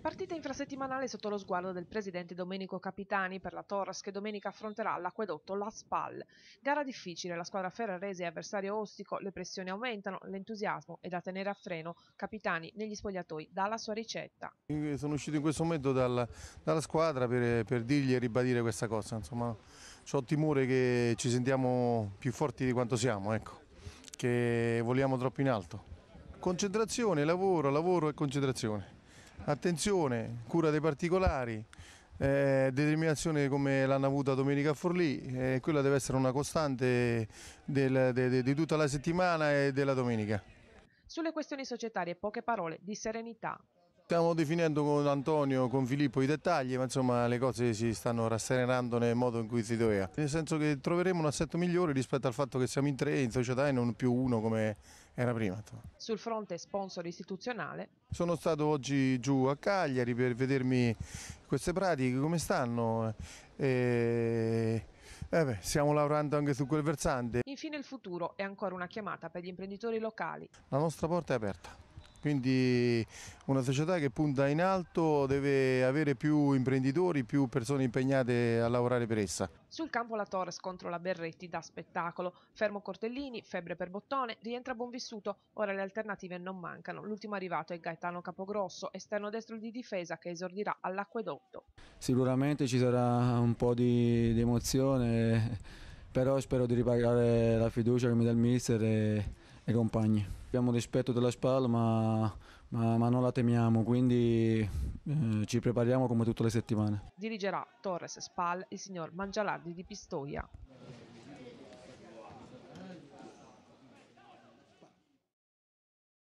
Partita infrasettimanale sotto lo sguardo del presidente Domenico Capitani per la Torres che domenica affronterà l'acquedotto La Spal. Gara difficile, la squadra ferrarese è avversario ostico, le pressioni aumentano, l'entusiasmo è da tenere a freno. Capitani negli spogliatoi dà la sua ricetta. Sono uscito in questo momento dalla, dalla squadra per, per, dirgli e ribadire questa cosa. Insomma, ho timore che ci sentiamo più forti di quanto siamo, ecco, che voliamo troppo in alto. Concentrazione, lavoro, lavoro e concentrazione attenzione, cura dei particolari, eh, determinazione come l'hanno avuta Domenica a Forlì, eh, quella deve essere una costante del, de, de, di tutta la settimana e della domenica. Sulle questioni societarie poche parole di serenità. Stiamo definendo con Antonio, con Filippo i dettagli, ma insomma le cose si stanno rasserenando nel modo in cui si doveva. Nel senso che troveremo un assetto migliore rispetto al fatto che siamo in tre in società e non più uno come era prima. Sul fronte sponsor istituzionale. Sono stato oggi giù a Cagliari per vedermi queste pratiche, come stanno. E... Eh beh, stiamo lavorando anche su quel versante. Infine il futuro è ancora una chiamata per gli imprenditori locali. La nostra porta è aperta. Quindi una società che punta in alto deve avere più imprenditori, più persone impegnate a lavorare per essa. Sul campo la Torres contro la Berretti da spettacolo. Fermo Cortellini, febbre per bottone, rientra buon vissuto. Ora le alternative non mancano. L'ultimo arrivato è Gaetano Capogrosso, esterno destro di difesa che esordirà all'acquedotto. Sicuramente ci sarà un po' di, di emozione, però spero di ripagare la fiducia che mi dà il mister. E e compagni. Abbiamo rispetto della SPAL ma, ma, ma non la temiamo, quindi eh, ci prepariamo come tutte le settimane. Dirigerà Torres SPAL il signor Mangialardi di Pistoia.